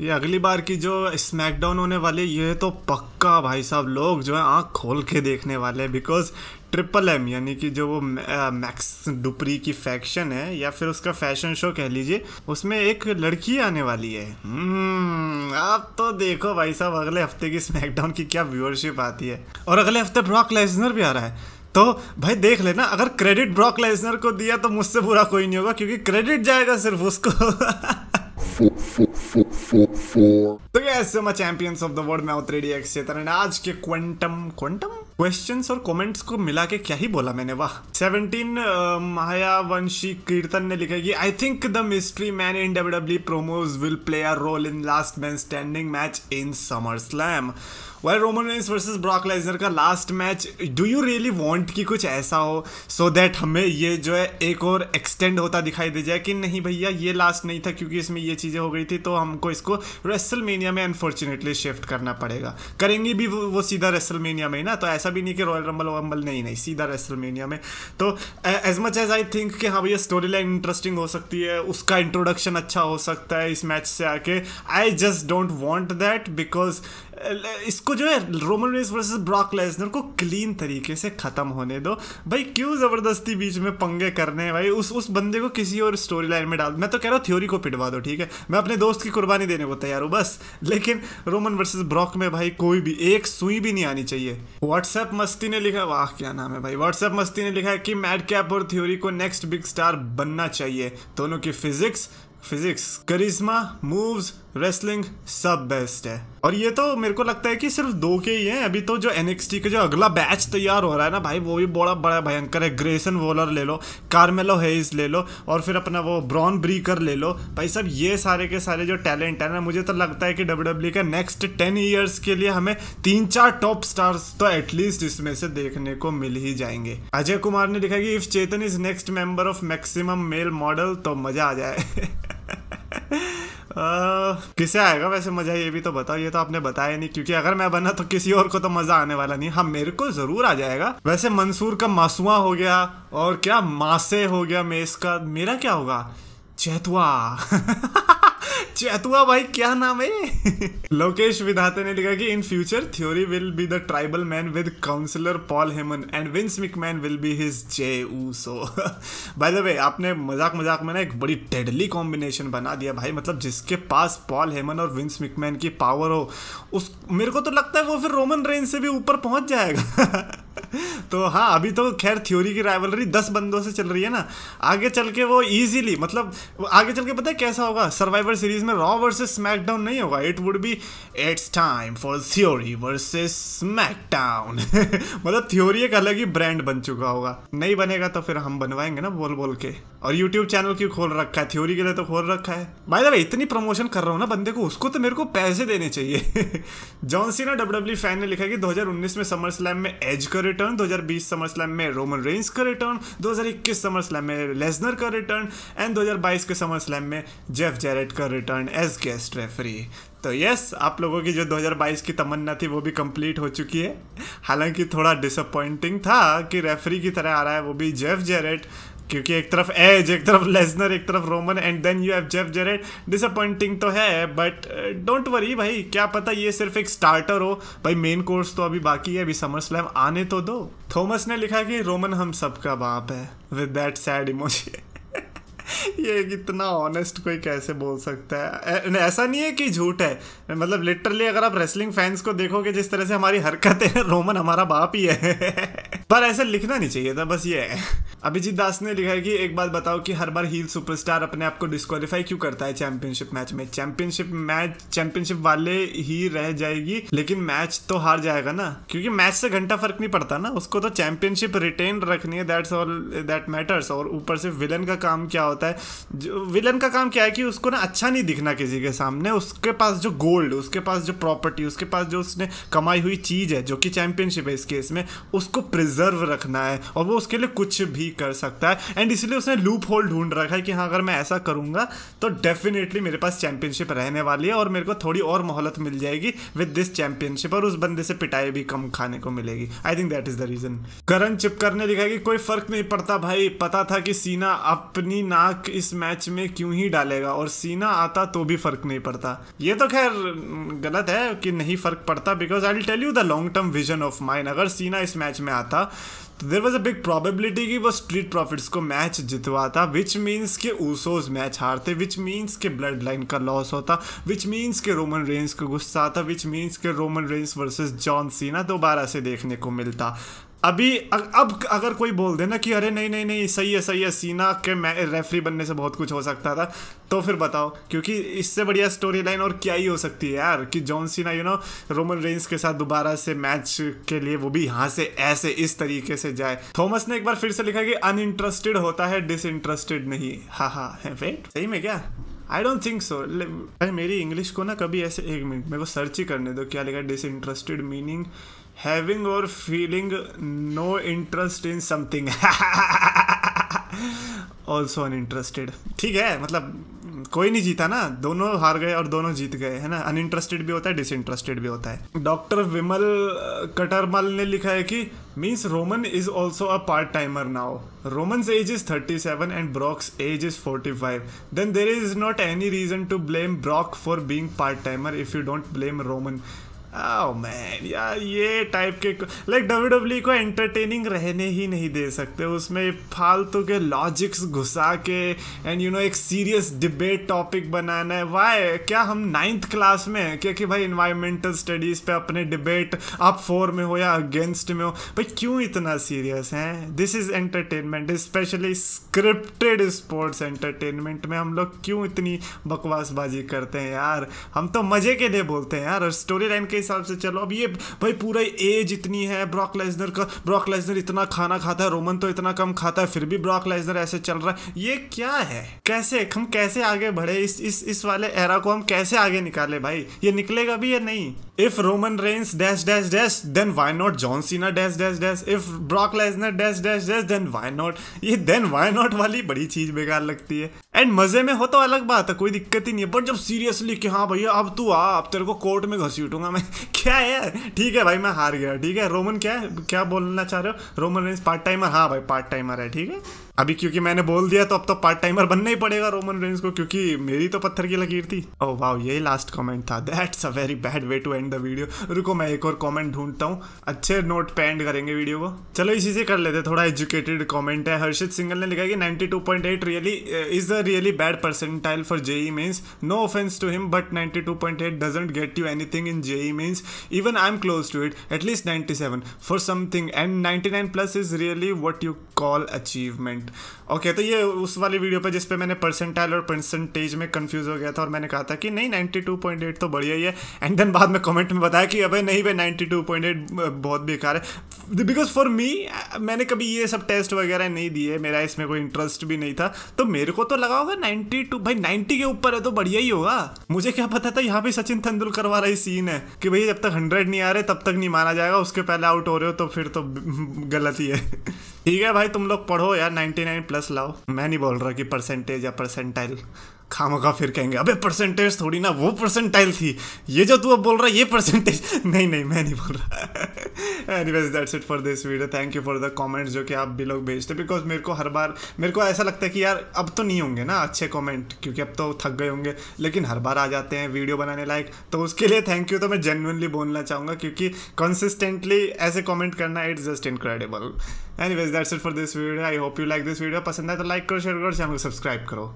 ये अगली बार की जो स्मैकडाउन होने वाली ये तो पक्का भाई साहब लोग जो है आँख खोल के देखने वाले हैं बिकॉज ट्रिपल एम यानी कि जो वो मैक्स डुपरी की फैक्शन है या फिर उसका फैशन शो कह लीजिए उसमें एक लड़की आने वाली है हम्म, आप तो देखो भाई साहब अगले हफ्ते की स्मैकडाउन की क्या व्यूअरशिप आती है और अगले हफ्ते ब्रॉक लेजनर भी आ रहा है तो भाई देख लेना अगर क्रेडिट ब्रॉक लेजनर को दिया तो मुझसे बुरा कोई नहीं होगा क्योंकि क्रेडिट जाएगा सिर्फ उसको तो four, मैं चैंपियंस ऑफ द वर्ल्ड मैं my D X Chetan and आज के क्वेंटम क्वेंटम क्वेश्चंस और कमेंट्स को मिला के क्या ही बोला मैंने वाह 17 महायावंशी कीर्तन ने लिखा कि I think the mystery man in W W promos will play a role in last man standing match in SummerSlam well Roman Reigns versus Brock Lesnar का last match do you really want कि कुछ ऐसा हो सो so that हमें ये जो है एक और एक्सटेंड होता दिखाई दे जाए कि नहीं भैया ये लास्ट नहीं था क्योंकि इसमें ये चीज़ें हो गई थी तो हमको इसको रेसलमेनिया में अनफॉर्चुनेटली शिफ्ट करना पड़ेगा करेंगे भी वो, वो सीधा रेसल में ही ना तो ऐसा भी नहीं कि रॉयल रंबल वम्बल नहीं नहीं सीधा रेसल में तो as much as I think कि हाँ भैया स्टोरी लाइन इंटरेस्टिंग हो सकती है उसका इंट्रोडक्शन अच्छा हो सकता है इस मैच से आके I just don't want that because इसको जो है Roman Reigns versus Brock Lesnar को क्लीन तरीके से ख़त्म होने दो भाई क्यों ज़बरदस्ती बीच में पंगे करने हैं भाई उस उस बंदे को किसी और स्टोरी लाइन में डाल मैं तो कह रहा हूँ थ्योरी को पिटवा दो ठीक है मैं अपने दोस्त की कुर्बानी देने को तैयार हूँ बस लेकिन रोमन वर्सेज ब्रॉक में भाई कोई भी एक सुई भी नहीं आनी चाहिए व्हाट्सएप मस्ती ने लिखा वाह क्या नाम है भाई व्हाट्सएप मस्ती ने लिखा है कि मैड कैप और थ्योरी को नेक्स्ट बिग स्टार बनना चाहिए दोनों की physics physics charisma moves wrestling सब बेस्ट है और ये तो मेरे को लगता है कि सिर्फ दो के ही हैं अभी तो जो एनएक्सटी का जो अगला बैच तैयार हो रहा है ना भाई वो भी बड़ा बड़ा भयंकर है ग्रेसन वोलर ले लो कार्मेलो हेज ले लो और फिर अपना वो ब्रॉन ब्रीकर ले लो भाई सब ये सारे के सारे जो टैलेंट है ना मुझे तो लगता है कि डब्ल्यू डब्ल्यू के नेक्स्ट टेन ईयर्स के लिए हमें तीन चार टॉप स्टार्स तो एटलीस्ट इसमें से देखने को मिल ही जाएंगे अजय कुमार ने लिखा कि if Chetan is next member of maximum male model तो मजा आ जाए किसे आएगा वैसे मजा ये भी तो बताओ ये तो आपने बताया नहीं क्योंकि अगर मैं बना तो किसी और को तो मजा आने वाला नहीं हाँ मेरे को जरूर आ जाएगा वैसे मंसूर का मासुआ हो गया और क्या मासे हो गया मेस का मेरा क्या होगा चैतवा चैतुआ भाई क्या नाम है लोकेश विधाते ने लिखा कि in future Theory will be the tribal man with counsellor Paul Heyman and Vince McMahon will be his Jey Uso by the way आपने मजाक मजाक में ना एक बड़ी डेडली कॉम्बिनेशन बना दिया भाई मतलब जिसके पास पॉल हेमन और विंस मिकमैन की पावर हो उस मेरे को तो लगता है वो फिर रोमन रेंज से भी ऊपर पहुंच जाएगा तो हाँ अभी तो खैर थ्योरी की राइवलरी दस बंदों से चल रही है ना आगे चल के वो इजीली मतलब आगे चल के पता है कैसा होगा सर्वाइवर सीरीज में रॉ वर्सेस स्मैकडाउन नहीं होगा it would be it's time for Theory versus SmackDown मतलब थ्योरी एक अलग ही ब्रांड बन चुका होगा नहीं बनेगा तो फिर हम बनवाएंगे ना बोल बोल के और यूट्यूब चैनल क्यों खोल रखा है थ्योरी के लिए तो खोल रखा है भाई दादा इतनी प्रमोशन कर रहा हूँ ना बंदे को उसको तो मेरे को पैसे देने चाहिए जॉन सीना डब्ल्यू फैन ने लिखा कि दो में समर स्लैम में एज करेट रिटर्न 2020 समर स्लैम में रोमन रेंस का रिटर्न 2021 समर स्लैम में लेजनर का रिटर्न एंड 2022 के समर स्लैम में जेफ जेरेट का रिटर्न एज गेस्ट रेफरी तो यस आप लोगों की जो 2022 की तमन्ना थी वो भी कंप्लीट हो चुकी है हालांकि थोड़ा डिसअपॉइंटिंग था कि रेफरी की तरह आ रहा है वो भी जेफ जेरेट क्योंकि एक तरफ एज एक तरफ लेजनर एक तरफ Roman and then you have Jeff Jarrett disappointing तो है बट डोंट वरी भाई क्या पता ये सिर्फ एक स्टार्टर हो भाई मेन कोर्स तो अभी बाकी है अभी समर स्लैम आने तो दो थॉमस ने लिखा कि रोमन हम सबका बाप है विद दैट सैड इमोशन ये इतना ऑनेस्ट कोई कैसे बोल सकता है ऐसा नहीं है कि झूठ है मतलब लिटरली अगर आप रेसलिंग फैंस को देखोगे जिस तरह से हमारी हरकतें रोमन हमारा बाप ही है पर ऐसे लिखना नहीं चाहिए था बस ये है अभिजीत दास ने लिखा है कि एक बात बताओ कि हर बार हील सुपरस्टार अपने आप को डिस्कालीफाई क्यों करता है चैंपियनशिप मैच में चैंपियनशिप मैच चैंपियनशिप वाले ही रह जाएगी लेकिन मैच तो हार जाएगा ना क्योंकि मैच से घंटा फर्क नहीं पड़ता ना उसको तो चैंपियनशिप रिटेन रखनी है दैट्स ऑल दैट मैटर्स और ऊपर से विलन का काम क्या होता है विलन का काम क्या है कि उसको ना अच्छा नहीं दिखना किसी के सामने उसके पास जो गोल्ड उसके पास जो प्रॉपर्टी उसके पास जो उसने कमाई हुई चीज़ है जो कि चैंपियनशिप है इस केस में उसको प्रिजर्व रखना है और वो उसके लिए कुछ भी ही कर सकता है एंड इसलिए उसने लूप होल ढूंढ रखा है कि हाँ अगर मैं ऐसा करूँगा तो डेफिनेटली मेरे पास चैंपियनशिप रहने वाली है और मेरे को थोड़ी और मोहलत मिल जाएगी विद दिस चैंपियनशिप और उस बंदे से पिटाई भी कम खाने को मिलेगी I think that is the reason Karan Chipkar ने लिखा कि कोई फर्क नहीं पड़ता भाई पता था कि सीना अपनी नाक इस मैच में क्यों ही डालेगा और सीना आता तो भी फर्क नहीं पड़ता ये तो खैर गलत है कि नहीं फर्क पड़ता because I will tell you the long term vision of mind अगर सीना इस मैच में आता there was a big probability कि वो स्ट्रीट प्रॉफिट्स को मैच जितवाता विच मीन्स के ऊसोज मैच हारते विच मीन्स के ब्लड लाइन का लॉस होता विच मीन्स के रोमन रेंस को गुस्सा आता विच मीन्स के Roman Reigns versus John Cena दोबारा से देखने को मिलता अभी अब अगर कोई बोल देना कि अरे नहीं नहीं नहीं सही है सही है सीना के मैं रेफरी बनने से बहुत कुछ हो सकता था तो फिर बताओ क्योंकि इससे बढ़िया स्टोरी लाइन और क्या ही हो सकती है यार कि John Cena you know Roman Reigns के साथ दोबारा से मैच के लिए वो भी यहाँ से ऐसे इस तरीके से जाए थॉमस ने एक बार फिर से लिखा कि अनइंटरेस्टेड होता है डिसइंटरेस्टेड नहीं हाँ हाँ वेट सही में क्या आई डोंट थिंक सो भाई मेरी इंग्लिश को ना कभी ऐसे एक मिनट मेरे को सर्च ही करने दो क्या लिखा disinterested meaning having or feeling no interest in something also uninterested ठीक है मतलब कोई नहीं जीता ना दोनों हार गए और दोनों जीत गए है ना अनइंटरेस्टेड भी होता है डिसइंटरेस्टेड भी होता है डॉक्टर विमल कटरमल ने लिखा है कि means Roman is also a part timer now Roman age is thirty seven and Brock's age is forty five then there is not any reason to blame Brock for being part timer if you don't blame Roman man oh, यार ये type के like W W को entertaining e रहने ही नहीं दे सकते उसमें फालतू के लॉजिक्स घुसा के एंड यू नो एक सीरियस डिबेट टॉपिक बनाना है वाई क्या हम नाइन्थ क्लास में हैं क्योंकि भाई इन्वायरमेंटल स्टडीज़ पे अपने डिबेट आप फोर में हो या अगेंस्ट में हो भाई क्यों इतना सीरियस हैं this is entertainment specially scripted sports entertainment में हम लोग क्यों इतनी बकवासबाजी करते हैं यार हम तो मज़े के लिए बोलते हैं यार स्टोरी लाइन के हिसाब से चलो अब ये भाई पूरा एज इतनी है ब्रॉक लेजनर का ब्रॉक लेजनर इतना खाना खाता है रोमन तो इतना कम खाता है फिर भी ब्रॉक लेजनर ऐसे चल रहा है ये क्या है कैसे हम कैसे आगे बढ़े इस इस इस वाले एरा को हम कैसे आगे निकाले भाई ये निकलेगा भी या नहीं if Roman Reigns dash dash dash then why not John Cena dash dash dash if Brock Lesnar dash dash dash then why not ये देन वाई नॉट वाली बड़ी चीज बेकार लगती है एंड मजे में हो तो अलग बात है कोई दिक्कत ही नहीं है बट जब सीरियसली कि हाँ भैया अब तू आ अब तेरे को कोर्ट में घसीटूंगा मैं क्या है ठीक है भाई मैं हार गया ठीक है रोमन क्या है क्या बोलना चाह रहे हो रोमन रेंस पार्ट टाइमर हाँ भाई पार्ट टाइमर है ठीक है अभी क्योंकि मैंने बोल दिया तो अब तो पार्ट टाइमर बनना ही पड़ेगा रोमन रेंस को क्योंकि मेरी तो पत्थर की लकीर थी ओ oh, वाह यही लास्ट कमेंट था that's a very bad way to end the video रुको मैं एक और कमेंट ढूंढता हूँ अच्छे नोट पे एंड करेंगे वीडियो को चलो इसी से कर लेते थोड़ा एजुकेटेड कॉमेंट है हर्षित सिंगल ने लिखा कि it really is a really bad percentile for JEE means no offence to him but it doesn't get you anything in JEE means even I am close to it at least seven four something and nine plus is really what you call achievement percent okay तो ये उस वाली video पे जिसपे मैंने percentile और percentage में confuse हो गया था और मैंने कहा था कि नहीं नाइन्टी टू पॉइंट एट तो बढ़िया ही है एंड देन बाद में कमेंट में बताया कि अबे नहीं भाई नाइन्टी टू पॉइंट एट बहुत बेकार है बिकॉज फॉर मी मैंने कभी ये सब टेस्ट वगैरह नहीं दिए मेरा इसमें कोई इंटरेस्ट भी नहीं था तो मेरे को तो लगा होगा नाइन्टी टू भाई नाइन्टी के ऊपर है तो बढ़िया ही होगा मुझे क्या पता था यहाँ पे सचिन तेंदुलकर वाला ही सीन है कि भाई जब तक हंड्रेड नहीं आ रहे तब तक नहीं माना जाएगा उसके पहले आउट हो रहे हो तो फिर तो गलत ही है ठीक है भाई तुम लोग पढ़ो यार 99 प्लस लाओ मैं नहीं बोल रहा कि परसेंटेज या परसेंटाइल खामोखा फिर कहेंगे अबे परसेंटेज थोड़ी ना वो परसेंटाइल थी ये जो तू अब बोल रहा है ये परसेंटेज नहीं नहीं मैं नहीं बोल रहा anyways that's it for this video thank you for the comments जो कि आप भी लोग भेजते बिकॉज मेरे को हर बार मेरे को ऐसा लगता है कि यार अब तो नहीं होंगे ना अच्छे कॉमेंट क्योंकि अब तो थक गए होंगे लेकिन हर बार आ जाते हैं वीडियो बनाने लायक तो उसके लिए थैंक यू तो मैं जेनुअनली बोलना चाहूँगा क्योंकि कंसिस्टेंटली ऐसे कॉमेंट करना it's just incredible ways that's it for this video I hope you like this video पसंद है तो लाइक करो शेयर करो चैनल को सब्सक्राइब करो